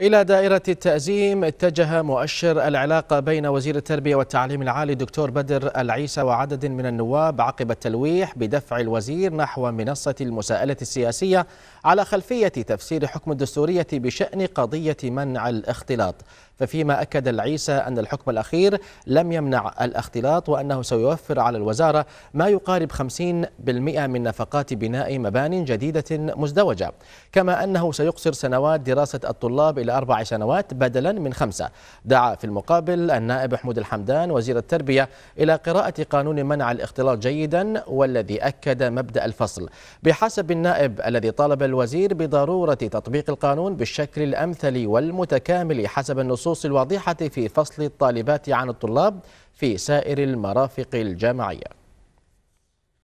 إلى دائرة التأزيم اتجه مؤشر العلاقة بين وزير التربية والتعليم العالي دكتور بدر العيسى وعدد من النواب عقب التلويح بدفع الوزير نحو منصة المساءلة السياسية على خلفية تفسير حكم الدستورية بشأن قضية منع الاختلاط ففيما أكد العيسى أن الحكم الأخير لم يمنع الاختلاط وأنه سيوفر على الوزارة ما يقارب 50% من نفقات بناء مبان جديدة مزدوجة كما أنه سيقصر سنوات دراسة الطلاب إلى أربع سنوات بدلا من خمسة دعا في المقابل النائب حمود الحمدان وزير التربية إلى قراءة قانون منع الاختلاط جيدا والذي أكد مبدأ الفصل بحسب النائب الذي طالب الوزير بضرورة تطبيق القانون بالشكل الأمثل والمتكامل حسب النصوص الواضحة في فصل الطالبات عن الطلاب في سائر المرافق الجامعية